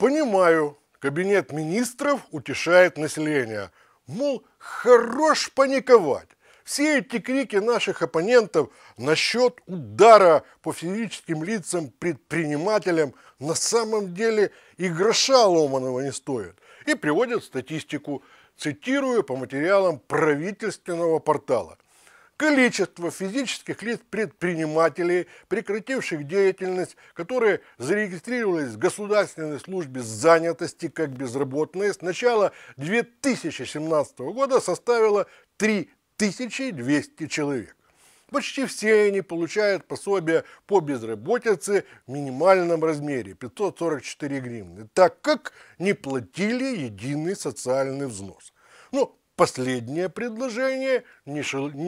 Понимаю, кабинет министров утешает население. Мол, хорош паниковать. Все эти крики наших оппонентов насчет удара по физическим лицам предпринимателям на самом деле и гроша ломаного не стоит. И приводят статистику, цитирую по материалам правительственного портала – количество физических лиц предпринимателей, прекративших деятельность, которые зарегистрировались в Государственной службе занятости как безработные с начала 2017 года составило 3200 человек. Почти все они получают пособие по безработице в минимальном размере – 544 гривны, так как не платили единый социальный взнос. Ну, Последнее предложение не,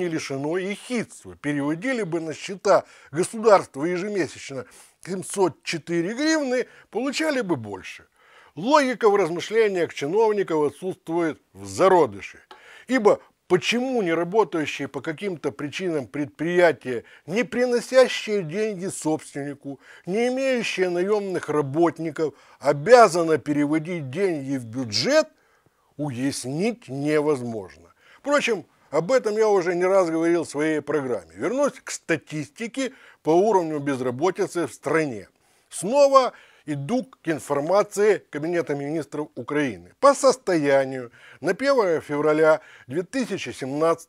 лишено и хитства. Переводили бы на счета государства ежемесячно 704 гривны, получали бы больше. Логика в размышлениях чиновников отсутствует в зародыше. Ибо Почему не работающие по каким-то причинам предприятия, не приносящие деньги собственнику, не имеющие наемных работников, обязаны переводить деньги в бюджет – уяснить невозможно. Впрочем, об этом я уже не раз говорил в своей программе. Вернусь к статистике по уровню безработицы в стране. Снова иду к информации Кабинета министров Украины. По состоянию на 1 февраля 2017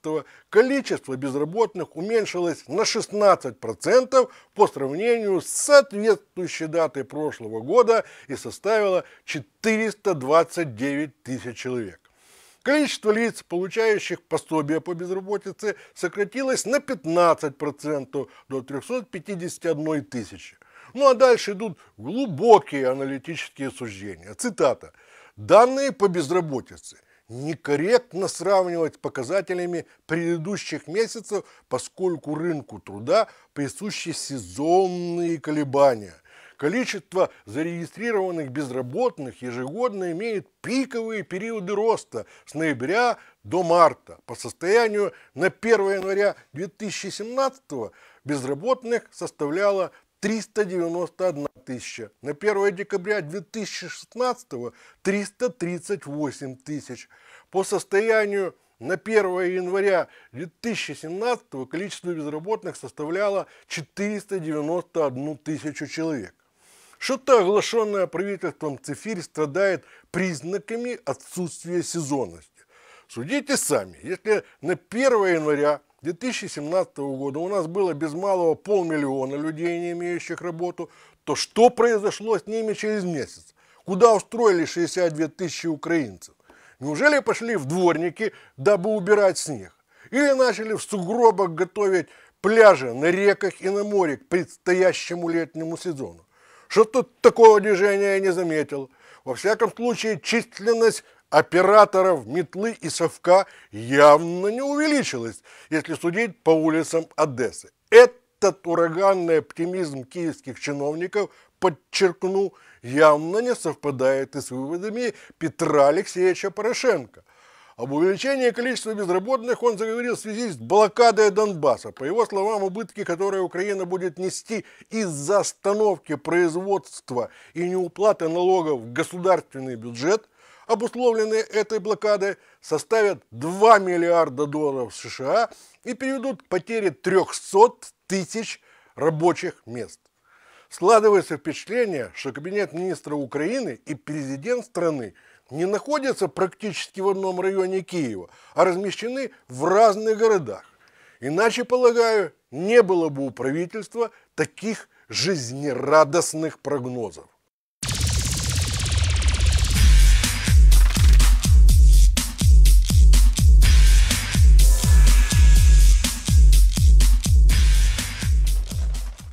количество безработных уменьшилось на 16% по сравнению с соответствующей датой прошлого года и составило 429 тысяч человек. Количество лиц, получающих пособие по безработице, сократилось на 15% до 351 тысячи. Ну а дальше идут глубокие аналитические суждения. Цитата. Данные по безработице некорректно сравнивать с показателями предыдущих месяцев, поскольку рынку труда присущи сезонные колебания. Количество зарегистрированных безработных ежегодно имеет пиковые периоды роста с ноября до марта. По состоянию на 1 января 2017 безработных составляло 391 тысяча. На 1 декабря 2016 338 тысяч. По состоянию на 1 января 2017 количество безработных составляло 491 тысячу человек. Что-то оглашенное правительством Цифирь страдает признаками отсутствия сезонности. Судите сами, если на 1 января 2017 года у нас было без малого полмиллиона людей, не имеющих работу, то что произошло с ними через месяц? Куда устроили 62 тысячи украинцев? Неужели пошли в дворники, дабы убирать снег? Или начали в сугробах готовить пляжи на реках и на море к предстоящему летнему сезону? Что тут такого движения я не заметил. Во всяком случае, численность операторов метлы и совка явно не увеличилось, если судить по улицам Одессы. Этот ураганный оптимизм киевских чиновников, подчеркну, явно не совпадает и с выводами Петра Алексеевича Порошенко. Об увеличении количества безработных он заговорил в связи с блокадой Донбасса. По его словам, убытки, которые Украина будет нести из-за остановки производства и неуплаты налогов в государственный бюджет – обусловленные этой блокадой, составят 2 миллиарда долларов США и приведут к потере 300 тысяч рабочих мест. Складывается впечатление, что кабинет министра Украины и президент страны не находятся практически в одном районе Киева, а размещены в разных городах. Иначе, полагаю, не было бы у правительства таких жизнерадостных прогнозов.